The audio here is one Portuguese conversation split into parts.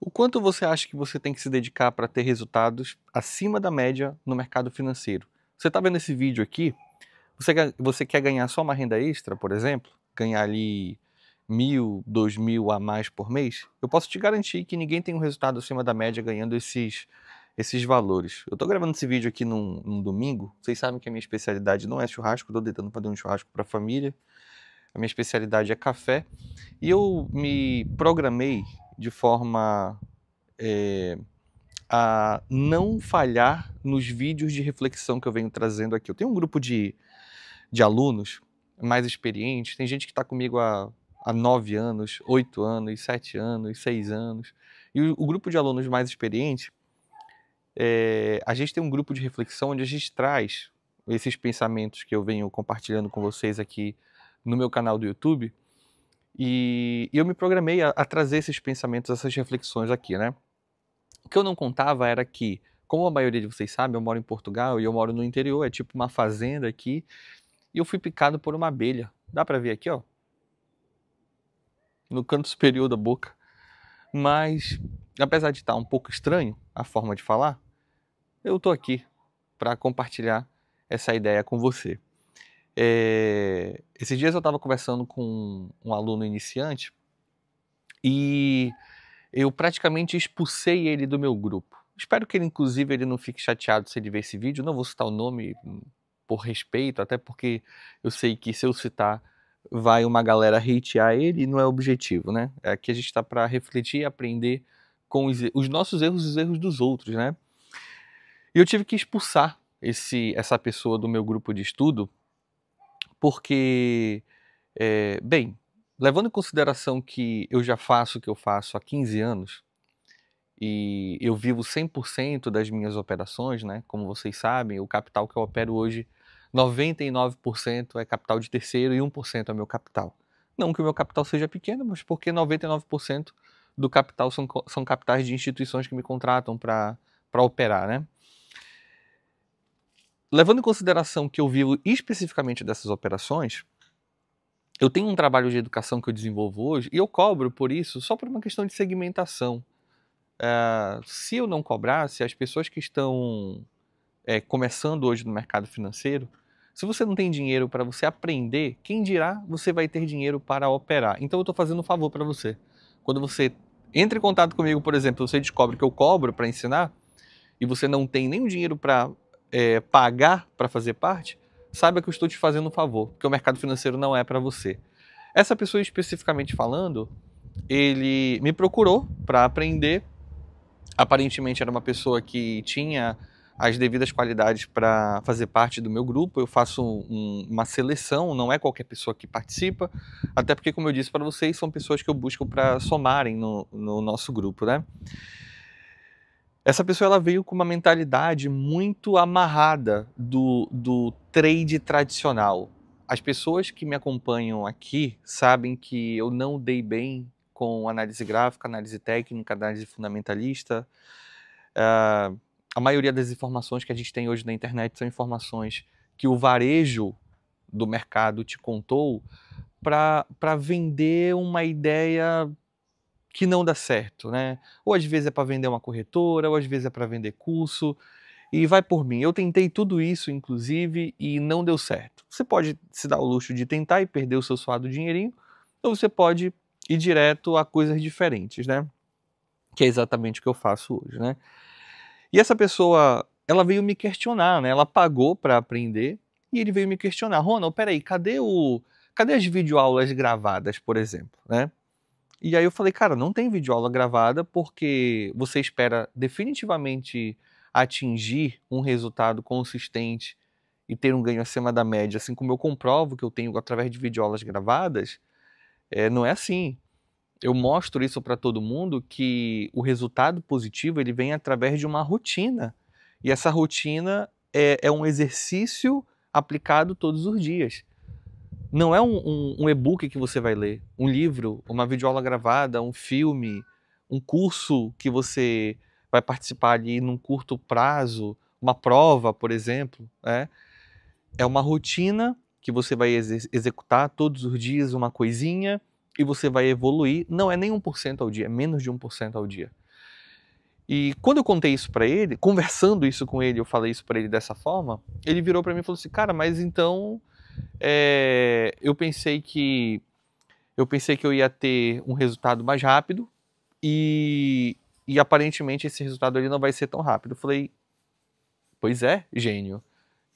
O quanto você acha que você tem que se dedicar para ter resultados acima da média no mercado financeiro? Você está vendo esse vídeo aqui? Você, você quer ganhar só uma renda extra, por exemplo? Ganhar ali mil, dois mil a mais por mês? Eu posso te garantir que ninguém tem um resultado acima da média ganhando esses, esses valores. Eu estou gravando esse vídeo aqui num, num, domingo. Vocês sabem que a minha especialidade não é churrasco, estou tentando fazer um churrasco para a família. A minha especialidade é café. E eu me programei de forma é, a não falhar nos vídeos de reflexão que eu venho trazendo aqui. Eu tenho um grupo de, de alunos mais experientes, tem gente que está comigo há, há nove anos, oito anos, sete anos, seis anos. E o, o grupo de alunos mais experientes, é, a gente tem um grupo de reflexão onde a gente traz esses pensamentos que eu venho compartilhando com vocês aqui no meu canal do YouTube e eu me programei a, a trazer esses pensamentos, essas reflexões aqui, né? O que eu não contava era que, como a maioria de vocês sabe, eu moro em Portugal e eu moro no interior, é tipo uma fazenda aqui, e eu fui picado por uma abelha. Dá para ver aqui, ó? No canto superior da boca. Mas, apesar de estar um pouco estranho a forma de falar, eu tô aqui para compartilhar essa ideia com você. É, esses dias eu estava conversando com um aluno iniciante e eu praticamente expulsei ele do meu grupo. Espero que ele, inclusive, ele não fique chateado se ele ver esse vídeo. Não vou citar o nome hum, por respeito, até porque eu sei que se eu citar vai uma galera hatear ele e não é objetivo, né? É aqui a gente está para refletir e aprender com os, os nossos erros e os erros dos outros, né? E eu tive que expulsar esse, essa pessoa do meu grupo de estudo porque, é, bem, levando em consideração que eu já faço o que eu faço há 15 anos e eu vivo 100% das minhas operações, né? Como vocês sabem, o capital que eu opero hoje, 99% é capital de terceiro e 1% é meu capital. Não que o meu capital seja pequeno, mas porque 99% do capital são, são capitais de instituições que me contratam para operar, né? levando em consideração que eu vivo especificamente dessas operações, eu tenho um trabalho de educação que eu desenvolvo hoje e eu cobro por isso só por uma questão de segmentação. Uh, se eu não cobrasse, as pessoas que estão é, começando hoje no mercado financeiro, se você não tem dinheiro para você aprender, quem dirá você vai ter dinheiro para operar? Então eu estou fazendo um favor para você. Quando você entra em contato comigo, por exemplo, você descobre que eu cobro para ensinar e você não tem nem o dinheiro para é, pagar para fazer parte, saiba que eu estou te fazendo um favor, porque o mercado financeiro não é para você. Essa pessoa especificamente falando, ele me procurou para aprender. Aparentemente era uma pessoa que tinha as devidas qualidades para fazer parte do meu grupo. Eu faço um, uma seleção, não é qualquer pessoa que participa, até porque, como eu disse para vocês, são pessoas que eu busco para somarem no, no, nosso grupo, né? Essa pessoa ela veio com uma mentalidade muito amarrada do, do trade tradicional. As pessoas que me acompanham aqui sabem que eu não dei bem com análise gráfica, análise técnica, análise fundamentalista. Uh, a maioria das informações que a gente tem hoje na internet são informações que o varejo do mercado te contou para vender uma ideia que não dá certo, né? Ou às vezes é para vender uma corretora, ou às vezes é para vender curso. E vai por mim. Eu tentei tudo isso, inclusive, e não deu certo. Você pode se dar o luxo de tentar e perder o seu suado dinheirinho, ou você pode ir direto a coisas diferentes, né? Que é exatamente o que eu faço hoje, né? E essa pessoa, ela veio me questionar, né? Ela pagou para aprender e ele veio me questionar: Ronald, peraí, cadê o. Cadê as videoaulas gravadas, por exemplo, né? E aí eu falei, cara, não tem videoaula gravada porque você espera definitivamente atingir um resultado consistente e ter um ganho acima da média, assim como eu comprovo que eu tenho através de videoaulas gravadas, é, não é assim. Eu mostro isso para todo mundo que o resultado positivo ele vem através de uma rotina e essa rotina é, é um exercício aplicado todos os dias. Não é um, um, um e-book que você vai ler, um livro, uma videoaula gravada, um filme, um curso que você vai participar ali num curto prazo, uma prova, por exemplo. é É uma rotina que você vai ex executar todos os dias uma coisinha e você vai evoluir. Não é nem 1% ao dia, é menos de 1% ao dia. E quando eu contei isso para ele, conversando isso com ele, eu falei isso para ele dessa forma, ele virou para mim e falou assim: "Cara, mas então é, eu pensei que eu pensei que eu ia ter um resultado mais rápido e, e aparentemente esse resultado ali não vai ser tão rápido. Eu falei, pois é, gênio.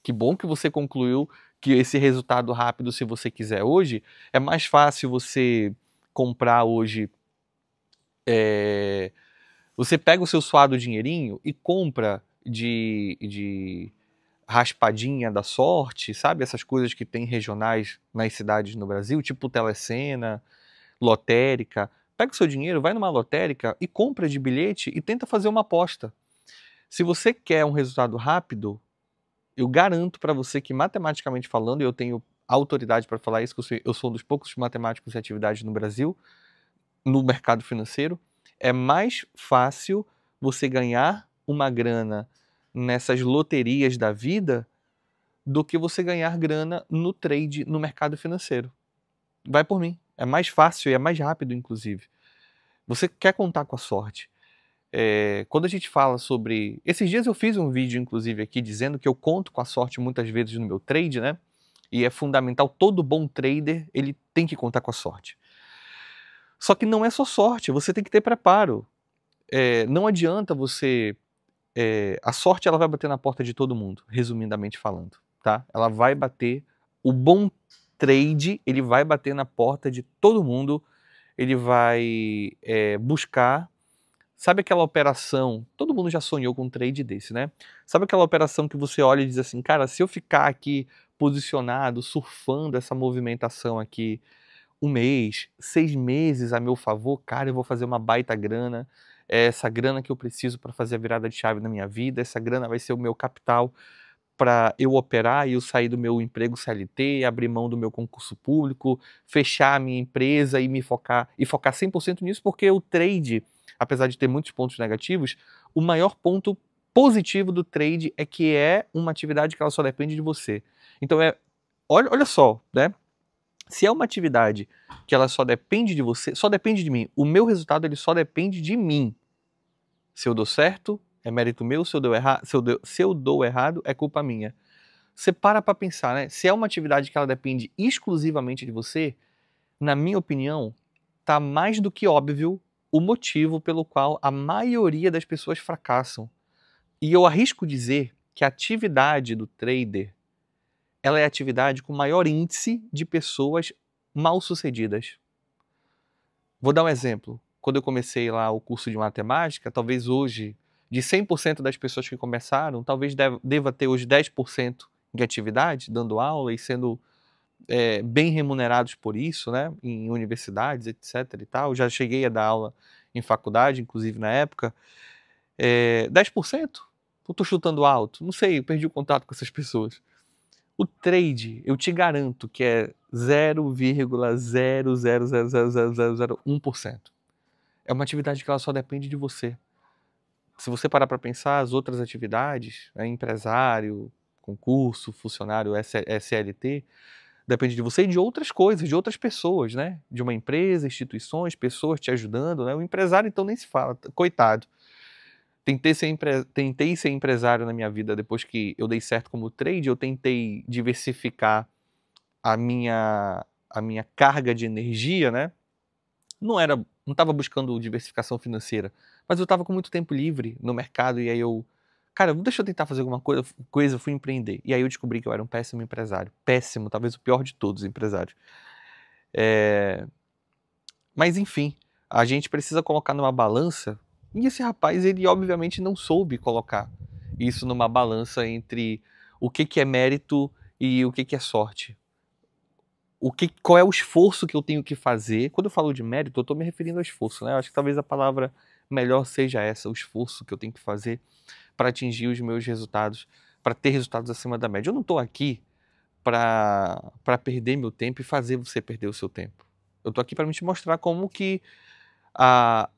Que bom que você concluiu que esse resultado rápido, se você quiser hoje, é mais fácil você comprar hoje. É, você pega o seu suado dinheirinho e compra de, de raspadinha da sorte, sabe? Essas coisas que tem regionais nas cidades no Brasil, tipo telecena, lotérica. Pega o seu dinheiro, vai numa lotérica e compra de bilhete e tenta fazer uma aposta. Se você quer um resultado rápido, eu garanto para você que matematicamente falando, eu tenho autoridade para falar isso, que eu sou um dos poucos matemáticos de atividade no Brasil, no mercado financeiro, é mais fácil você ganhar uma grana nessas loterias da vida do que você ganhar grana no trade, no mercado financeiro. Vai por mim. É mais fácil e é mais rápido, inclusive. Você quer contar com a sorte. É, quando a gente fala sobre. Esses dias eu fiz um vídeo, inclusive, aqui dizendo que eu conto com a sorte muitas vezes no meu trade, né? E é fundamental, todo bom trader ele tem que contar com a sorte. Só que não é só sorte, você tem que ter preparo. É, não adianta você é, a sorte ela vai bater na porta de todo mundo, resumidamente falando, tá? Ela vai bater, o bom trade, ele vai bater na porta de todo mundo, ele vai é, buscar, sabe aquela operação, todo mundo já sonhou com um trade desse, né? Sabe aquela operação que você olha e diz assim, cara, se eu ficar aqui posicionado, surfando essa movimentação aqui, um mês, seis meses a meu favor, cara, eu vou fazer uma baita grana, é essa grana que eu preciso para fazer a virada de chave na minha vida, essa grana vai ser o meu capital para eu operar e eu sair do meu emprego CLT, abrir mão do meu concurso público, fechar a minha empresa e me focar e focar 100% nisso, porque o trade, apesar de ter muitos pontos negativos, o maior ponto positivo do trade é que é uma atividade que ela só depende de você. Então é olha, olha só, né? se é uma atividade que ela só depende de você, só depende de mim, o meu resultado ele só depende de mim. Se eu dou certo, é mérito meu, se eu dou, erra se eu dou, se eu dou errado, é culpa minha. Você para para pensar, né? Se é uma atividade que ela depende exclusivamente de você, na minha opinião, tá mais do que óbvio o motivo pelo qual a maioria das pessoas fracassam. E eu arrisco dizer que a atividade do trader ela é a atividade com maior índice de pessoas mal-sucedidas. Vou dar um exemplo. Quando eu comecei lá o curso de matemática, talvez hoje, de 100% das pessoas que começaram, talvez deva ter hoje 10% em atividade, dando aula e sendo é, bem remunerados por isso, né? Em universidades, etc. e tal. já cheguei a dar aula em faculdade, inclusive na época. É, 10%? Eu estou chutando alto. Não sei, eu perdi o contato com essas pessoas. O trade, eu te garanto que é 0,0000001%. É uma atividade que ela só depende de você. Se você parar para pensar, as outras atividades, né, empresário, concurso, funcionário, SLT, depende de você e de outras coisas, de outras pessoas, né? De uma empresa, instituições, pessoas te ajudando, né? O empresário, então, nem se fala, coitado. Tentei ser, empre... tentei ser empresário na minha vida depois que eu dei certo como trade, eu tentei diversificar a minha, a minha carga de energia, né? Não era, não estava buscando diversificação financeira, mas eu estava com muito tempo livre no mercado e aí eu, cara, deixa eu tentar fazer alguma coisa, coisa, fui empreender. E aí eu descobri que eu era um péssimo empresário, péssimo, talvez o pior de todos os empresários. É... Mas enfim, a gente precisa colocar numa balança e esse rapaz, ele obviamente não soube colocar isso numa balança entre o que, que é mérito e o que, que é sorte. O que, qual é o esforço que eu tenho que fazer? Quando eu falo de mérito, eu estou me referindo ao esforço, né? Eu acho que talvez a palavra melhor seja essa, o esforço que eu tenho que fazer para atingir os meus resultados, para ter resultados acima da média. Eu não estou aqui para perder meu tempo e fazer você perder o seu tempo. Eu estou aqui para me te mostrar como que a,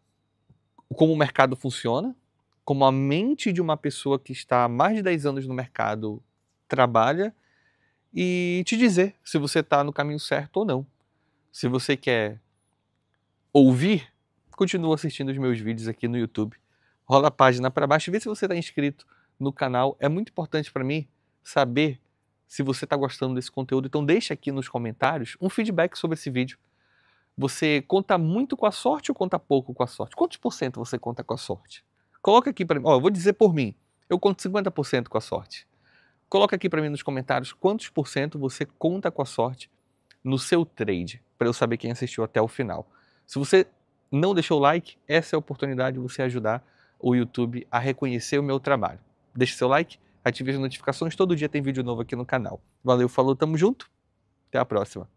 como o mercado funciona, como a mente de uma pessoa que está há mais de 10 anos no mercado trabalha e te dizer se você está no caminho certo ou não. Se você quer ouvir, continua assistindo os meus vídeos aqui no YouTube. Rola a página para baixo e vê se você está inscrito no canal. É muito importante para mim saber se você está gostando desse conteúdo. Então deixa aqui nos comentários um feedback sobre esse vídeo. Você conta muito com a sorte ou conta pouco com a sorte? Quantos por cento você conta com a sorte? Coloca aqui para mim. Ó, eu vou dizer por mim. Eu conto 50% com a sorte. Coloca aqui para mim nos comentários quantos por cento você conta com a sorte no seu trade, para eu saber quem assistiu até o final. Se você não deixou o like, essa é a oportunidade de você ajudar o YouTube a reconhecer o meu trabalho. Deixe seu like, ative as notificações, todo dia tem vídeo novo aqui no canal. Valeu, falou, tamo junto, até a próxima.